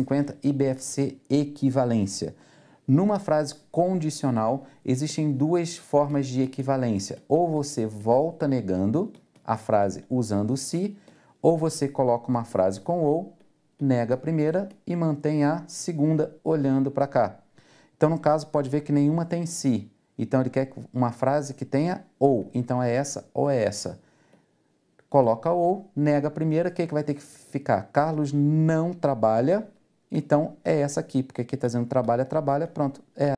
850 IBFC equivalência. Numa frase condicional, existem duas formas de equivalência. Ou você volta negando a frase usando se, ou você coloca uma frase com ou, nega a primeira e mantém a segunda olhando para cá. Então, no caso, pode ver que nenhuma tem se. Então, ele quer uma frase que tenha ou. Então, é essa ou é essa. Coloca ou, nega a primeira, o que, é que vai ter que ficar? Carlos não trabalha então, é essa aqui, porque aqui está dizendo trabalha, trabalha, pronto, é